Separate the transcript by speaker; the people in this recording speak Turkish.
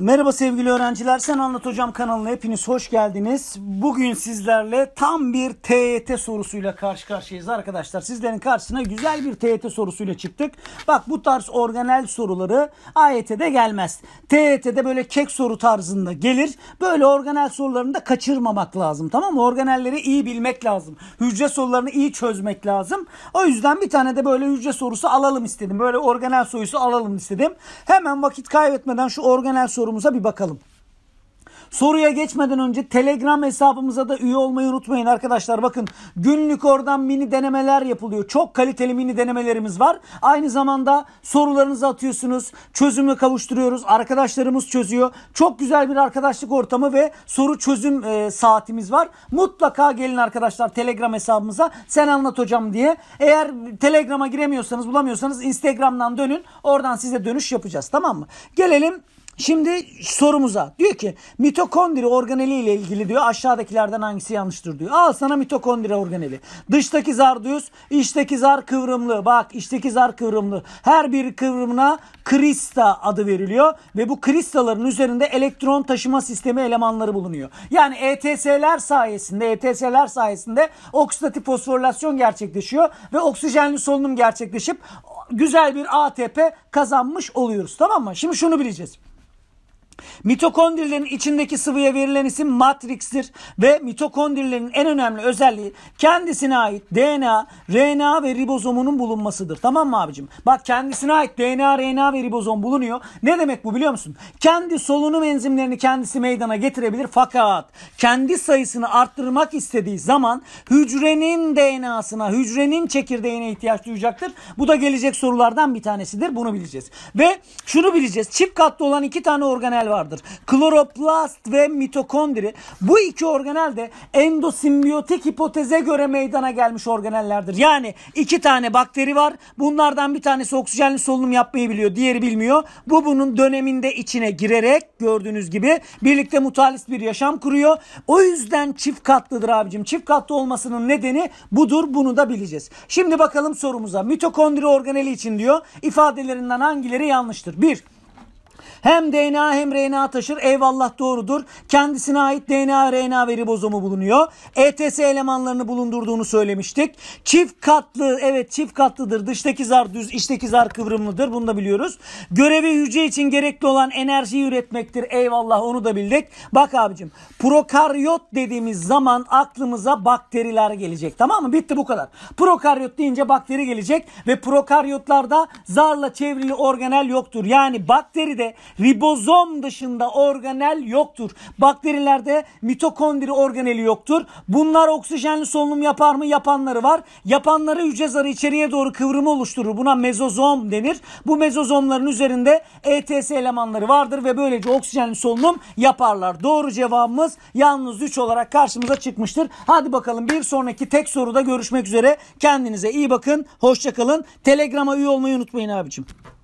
Speaker 1: Merhaba sevgili öğrenciler. Sen Anlat Hocam kanalına hepiniz hoş geldiniz. Bugün sizlerle tam bir TYT sorusuyla karşı karşıyayız arkadaşlar. Sizlerin karşısına güzel bir TYT sorusuyla çıktık. Bak bu tarz organel soruları AYT'de gelmez. TYT'de böyle kek soru tarzında gelir. Böyle organel sorularını da kaçırmamak lazım tamam mı? Organelleri iyi bilmek lazım. Hücre sorularını iyi çözmek lazım. O yüzden bir tane de böyle hücre sorusu alalım istedim. Böyle organel sorusu alalım istedim. Hemen vakit kaybetmeden şu organel soru sorumuza bir bakalım. Soruya geçmeden önce Telegram hesabımıza da üye olmayı unutmayın arkadaşlar. Bakın günlük oradan mini denemeler yapılıyor. Çok kaliteli mini denemelerimiz var. Aynı zamanda sorularınızı atıyorsunuz. Çözümle kavuşturuyoruz. Arkadaşlarımız çözüyor. Çok güzel bir arkadaşlık ortamı ve soru çözüm e, saatimiz var. Mutlaka gelin arkadaşlar Telegram hesabımıza sen anlat hocam diye. Eğer Telegram'a giremiyorsanız bulamıyorsanız Instagram'dan dönün. Oradan size dönüş yapacağız tamam mı? Gelelim Şimdi sorumuza diyor ki mitokondri organeli ile ilgili diyor aşağıdakilerden hangisi yanlıştır diyor. Al sana mitokondri organeli. Dıştaki zar düz, içteki zar kıvrımlı. Bak içteki zar kıvrımlı. Her bir kıvrımına krista adı veriliyor ve bu kristaların üzerinde elektron taşıma sistemi elemanları bulunuyor. Yani ETS'ler sayesinde ETS'ler sayesinde oksidatif fosforilasyon gerçekleşiyor ve oksijenli solunum gerçekleşip güzel bir ATP kazanmış oluyoruz. Tamam mı? Şimdi şunu bileceğiz. Mitokondrilerin içindeki sıvıya verilen isim matrikstir ve mitokondrilerin en önemli özelliği kendisine ait DNA, RNA ve ribozomunun bulunmasıdır. Tamam mı abicim? Bak kendisine ait DNA, RNA ve ribozom bulunuyor. Ne demek bu biliyor musun? Kendi solunum enzimlerini kendisi meydana getirebilir fakat kendi sayısını arttırmak istediği zaman hücrenin DNA'sına, hücrenin çekirdeğine ihtiyaç duyacaktır. Bu da gelecek sorulardan bir tanesidir. Bunu bileceğiz. Ve şunu bileceğiz. Çift katlı olan iki tane organel organel vardır. Kloroplast ve mitokondri. Bu iki organel de endosimbiyotik hipoteze göre meydana gelmiş organellerdir. Yani iki tane bakteri var. Bunlardan bir tanesi oksijenli solunum yapmayı biliyor. Diğeri bilmiyor. Bu bunun döneminde içine girerek gördüğünüz gibi birlikte mutalist bir yaşam kuruyor. O yüzden çift katlıdır abicim. Çift katlı olmasının nedeni budur. Bunu da bileceğiz. Şimdi bakalım sorumuza. Mitokondri organeli için diyor. İfadelerinden hangileri yanlıştır? 1. Hem DNA hem RNA taşır. Eyvallah doğrudur. Kendisine ait DNA RNA veri bozumu bulunuyor. ETS elemanlarını bulundurduğunu söylemiştik. Çift katlı evet çift katlıdır. Dıştaki zar düz, içteki zar kıvrımlıdır. Bunu da biliyoruz. Görevi hücre için gerekli olan enerjiyi üretmektir. Eyvallah onu da bildik. Bak abicim prokaryot dediğimiz zaman aklımıza bakteriler gelecek. Tamam mı? Bitti bu kadar. Prokaryot deyince bakteri gelecek ve prokaryotlarda zarla çevrili organel yoktur. Yani bakteri de Ribozom dışında organel yoktur. Bakterilerde mitokondri organeli yoktur. Bunlar oksijenli solunum yapar mı? Yapanları var. Yapanları hücre zarı içeriye doğru kıvrımı oluşturur. Buna mezozom denir. Bu mezozomların üzerinde ETS elemanları vardır ve böylece oksijenli solunum yaparlar. Doğru cevabımız yalnız 3 olarak karşımıza çıkmıştır. Hadi bakalım bir sonraki tek soruda görüşmek üzere. Kendinize iyi bakın. Hoşçakalın. Telegram'a üye olmayı unutmayın abicim.